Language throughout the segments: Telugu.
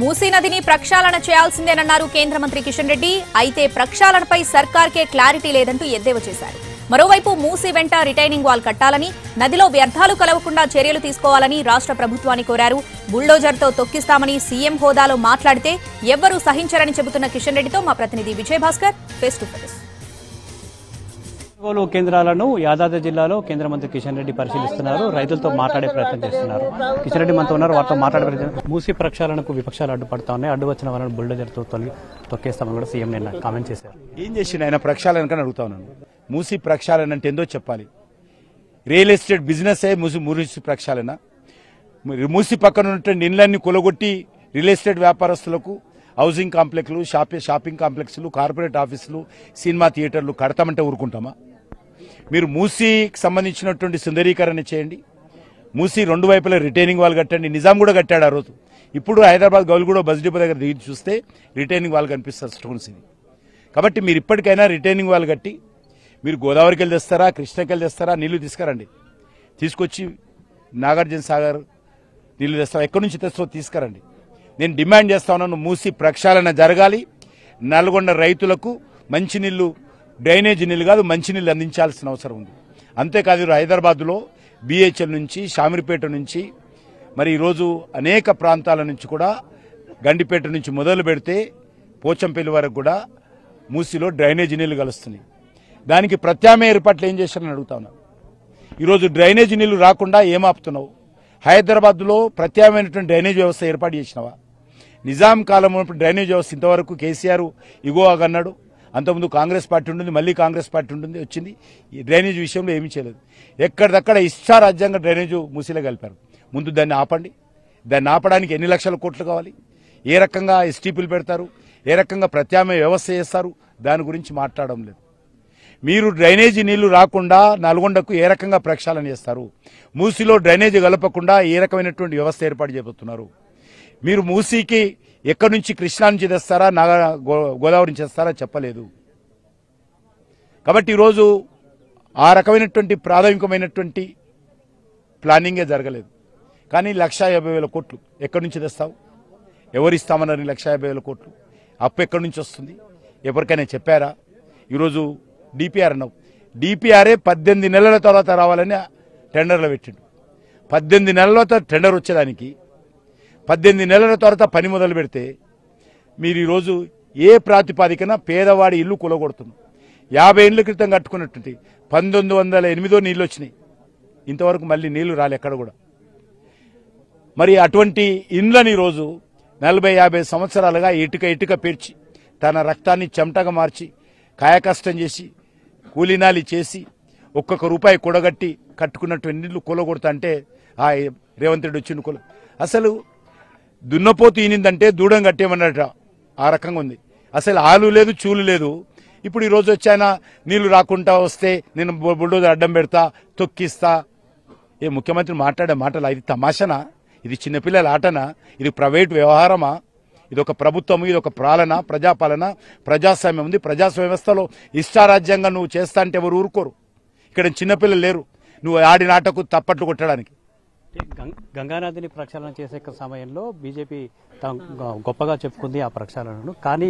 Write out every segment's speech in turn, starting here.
మూసీ నదిని ప్రక్షాళన చేయాల్సిందేనన్నారు కేంద్ర మంత్రి కిషన్ రెడ్డి అయితే ప్రక్షాళనపై సర్కార్కే క్లారిటీ లేదంటూ ఎద్దేవా చేశారు మరోవైపు మూసీ వెంట రిటైనింగ్ వాల్ కట్టాలని నదిలో వ్యర్థాలు కలవకుండా చర్యలు తీసుకోవాలని రాష్ట్ర ప్రభుత్వాన్ని కోరారు బుల్డోజర్తో తొక్కిస్తామని సీఎం హోదాలో మాట్లాడితే ఎవ్వరూ సహించరని చెబుతున్న కిషన్ రెడ్డితో మా ప్రతినిధి విజయభాస్కర్ ఫేస్ టు ఫేస్ కొనుగోలు కేంద్రాలను యాదాద్రి జిల్లాలో కేంద్ర మంత్రి కిషన్ రెడ్డి పరిశీలిస్తున్నారు రైతులతో మాట్లాడే ప్రయత్నం చేస్తున్నారు కిషన్ రెడ్డి మనతో ఉన్నారు వారితో మాట్లాడే ప్రయత్నం మూసి ప్రక్షాళనకు విపక్షాలు అడ్డుపడతా ఉన్నాయి అడ్డు వచ్చిన వాళ్ళని బుల్డోజర్తో తొలగి తొక్కేస్తామని కూడా సీఎం నిన్న కామెంట్ చేశారు ఏం చేసిండు ఆయన ప్రక్షాళన కానీ అడుగుతా ఉన్నాను మూసి ప్రక్షాళన అంటే ఏందో చెప్పాలి రియల్ ఎస్టేట్ బిజినెస్ ఏ మూసి మూసి ప్రక్షాళన మూసి పక్కన ఉన్నటువంటి ఇండ్లన్నీ కొలగొట్టి రియల్ ఎస్టేట్ వ్యాపారస్తులకు హౌసింగ్ కాంప్లెక్స్లు షాపింగ్ కాంప్లెక్స్లు కార్పొరేట్ ఆఫీసులు సినిమా థియేటర్లు కడతామంటే ఊరుకుంటామా మీరు మూసీకి సంబంధించినటువంటి సుందరీకరణ చేయండి మూసీ రెండు వైపులా రిటైనింగ్ వాళ్ళు కట్టండి నిజాం కూడా కట్టాడు ఆ రోజు ఇప్పుడు హైదరాబాద్ గౌల్గూడ బస్ డిపో దగ్గర దిగి చూస్తే రిటైనింగ్ వాళ్ళు కనిపిస్తారు స్టోన్స్ ఇది కాబట్టి మీరు ఇప్పటికైనా రిటైనింగ్ వాళ్ళు కట్టి మీరు గోదావరికి వెళ్ళి తెస్తారా కృష్ణకి వెళ్ళి తెస్తారా నీళ్లు తీసుకురండి తీసుకొచ్చి నాగార్జున సాగర్ నీళ్లు తెస్తారా ఎక్కడి నుంచి తెస్తో తీసుకురండి నేను డిమాండ్ చేస్తా ఉన్నాను మూసి ప్రక్షాళన జరగాలి నల్గొండ రైతులకు మంచినీళ్ళు డ్రైనేజీ నీళ్ళు కాదు మంచినీళ్ళు అందించాల్సిన అవసరం ఉంది అంతేకాదు హైదరాబాద్లో బీహెచ్ఎల్ నుంచి షామిరిపేట నుంచి మరి ఈరోజు అనేక ప్రాంతాల నుంచి కూడా గండిపేట నుంచి మొదలు పెడితే పోచంపల్లి వరకు కూడా మూసిలో డ్రైనేజీ నీళ్లు కలుస్తున్నాయి దానికి ప్రత్యామ్నాయ ఏర్పాట్లు ఏం చేశారని అడుగుతా ఉన్నా ఈరోజు డ్రైనేజీ నీళ్లు రాకుండా ఏమాపుతున్నావు హైదరాబాద్లో ప్రత్యామ్నాయమైనటువంటి డ్రైనేజ్ వ్యవస్థ ఏర్పాటు చేసినవా నిజాం కాలం డ్రైనేజ్ వ్యవస్థ ఇంతవరకు కేసీఆర్ ఇగో అన్నాడు అంతకుముందు కాంగ్రెస్ పార్టీ ఉంటుంది మళ్ళీ కాంగ్రెస్ పార్టీ ఉంటుంది వచ్చింది ఈ డ్రైనేజ్ విషయంలో ఏమీ చేయలేదు ఎక్కడిదక్కడ రాజ్యాంగం డ్రైనేజ్ మూసిలో కలిపారు ముందు దాన్ని ఆపండి దాన్ని ఆపడానికి ఎన్ని లక్షల కోట్లు కావాలి ఏ రకంగా ఎస్టీపీలు పెడతారు ఏ రకంగా ప్రత్యామ్నాయ వ్యవస్థ చేస్తారు దాని గురించి మాట్లాడడం లేదు మీరు డ్రైనేజీ నీళ్లు రాకుండా నల్గొండకు ఏ రకంగా ప్రక్షాళన చేస్తారు మూసిలో డ్రైనేజీ కలపకుండా ఏ రకమైనటువంటి వ్యవస్థ ఏర్పాటు చేయబోతున్నారు మీరు మూసీకి ఎక్కడి నుంచి కృష్ణా నుంచి తెస్తారా నాగ గోదావరి నుంచి తెస్తారా చెప్పలేదు కాబట్టి ఈరోజు ఆ రకమైనటువంటి ప్రాథమికమైనటువంటి ప్లానింగే జరగలేదు కానీ లక్ష యాభై వేల కోట్లు ఎక్కడి నుంచి తెస్తావు ఎవరిస్తామన్నారు లక్ష యాభై వేల కోట్లు అప్పు ఎక్కడి నుంచి వస్తుంది ఎవరికైనా చెప్పారా ఈరోజు డిపిఆర్ అన్నావు డిపిఆర్ఏ పద్దెనిమిది నెలల తర్వాత రావాలని టెండర్లో పెట్టిండు పద్దెనిమిది నెలల తర్వాత టెండర్ వచ్చేదానికి పద్దెనిమిది నెలల తర్వాత పని మొదలు పెడితే మీరు ఈరోజు ఏ ప్రాతిపాదికన పేదవాడి ఇల్లు కూలగొడుతుంది యాభై ఏళ్ళ క్రితం కట్టుకున్నటువంటి పంతొమ్మిది వందల ఎనిమిదో నీళ్ళు వచ్చినాయి ఇంతవరకు మళ్ళీ నీళ్లు రాలి ఎక్కడ కూడా మరి అటువంటి ఇండ్లని ఈరోజు నలభై యాభై సంవత్సరాలుగా ఇటుక ఇటుక పేర్చి తన రక్తాన్ని చెమటగా మార్చి కాయకష్టం చేసి కూలినాలి చేసి ఒక్కొక్క రూపాయి కూడగట్టి కట్టుకున్నటువంటి నీళ్ళు కూలగొడతా అంటే ఆ రేవంత్ రెడ్డి వచ్చిన కూల అసలు దున్నపోతు ఈనిందంటే దూడం కట్టేమన్నట ఆ రకంగా ఉంది అసలు ఆలు లేదు చూలు లేదు ఇప్పుడు ఈరోజు వచ్చాయన నీళ్లు రాకుండా వస్తే నేను బుల్డోజర్ అడ్డం పెడతా తొక్కిస్తా ఏ ముఖ్యమంత్రి మాట్లాడే మాటలా ఇది తమాషనా ఇది చిన్నపిల్లల ఆటనా ఇది ప్రైవేట్ వ్యవహారమా ఇది ఒక ప్రభుత్వం ఇది ఒక పాలన ప్రజాపాలన ప్రజాస్వామ్యం ఉంది ప్రజాస్వామ్య వ్యవస్థలో ఇష్టారాజ్యంగా నువ్వు చేస్తా అంటే ఎవరు ఊరుకోరు ఇక్కడ చిన్నపిల్లలు లేరు నువ్వు ఆడినాటకు తప్పట్లు కొట్టడానికి గంగానదిని ప్రక్షాళన చేసే సమయంలో బీజేపీ గొప్పగా చెప్పుకుంది ఆ ప్రక్షాళనను కానీ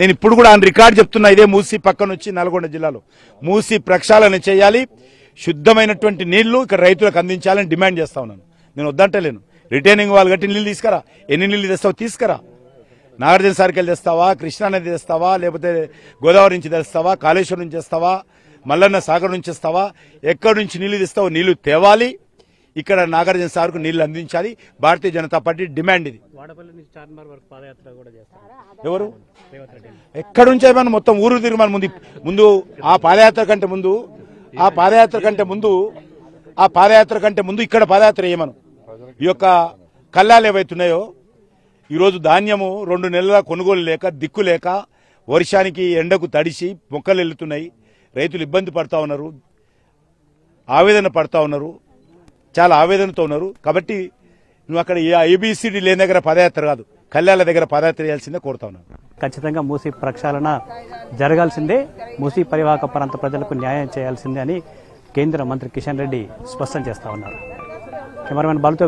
నేను ఇప్పుడు కూడా ఆయన రికార్డు చెప్తున్నా ఇదే మూసీ పక్కన వచ్చి నల్గొండ జిల్లాలో మూసీ ప్రక్షాళన చేయాలి శుద్ధమైనటువంటి నీళ్లు ఇక్కడ రైతులకు అందించాలని డిమాండ్ చేస్తా ఉన్నాను నేను వద్దంటలేను రిటైనింగ్ వాళ్ళు కట్టి నీళ్ళు తీసుకురా ఎన్ని నీళ్ళు తెస్తావు తీసుకురా నాగార్జున సార్కి వెళ్ళి తెస్తావా కృష్ణానది తెస్తావా లేకపోతే గోదావరి నుంచి తెస్తావా కాళేశ్వరం నుంచి తెస్తావా మల్లన్న సాగర్ నుంచి ఇస్తావా ఎక్కడి నుంచి నీళ్లు ఇస్తావో నీళ్లు తేవాలి ఇక్కడ నాగార్జున సార్కు నీళ్లు అందించాలి భారతీయ జనతా పార్టీ డిమాండ్ ఇది ఎవరు ఎక్కడి నుంచి ఏమైనా మొత్తం ఊరు తిరుమల ముందు ముందు ఆ పాదయాత్ర కంటే ముందు ఆ పాదయాత్ర కంటే ముందు ఆ పాదయాత్ర కంటే ముందు ఇక్కడ పాదయాత్ర వేయమను ఈ యొక్క కళ్ళాలు ఏవైతున్నాయో ఈరోజు ధాన్యము రెండు నెలల కొనుగోలు లేక దిక్కు లేక వర్షానికి ఎండకు తడిసి మొక్కలు వెళ్తున్నాయి రైతులు ఇబ్బంది పడతా ఉన్నారు ఆవేదన పడతా ఉన్నారు చాలా ఆవేదనతో ఉన్నారు కాబట్టి నువ్వు అక్కడ ఏబిసిడి లేని దగ్గర పదయాత్ర కాదు కళ్యాణ దగ్గర పదయాత్ర చేయాల్సిందే కోరుతా ఉన్నాను ఖచ్చితంగా మూసీ ప్రక్షాళన జరగాల్సిందే మూసీ పరివాహక ప్రాంత ప్రజలకు న్యాయం చేయాల్సిందే అని కేంద్ర మంత్రి కిషన్ రెడ్డి స్పష్టం చేస్తా ఉన్నారు కెమెరామెన్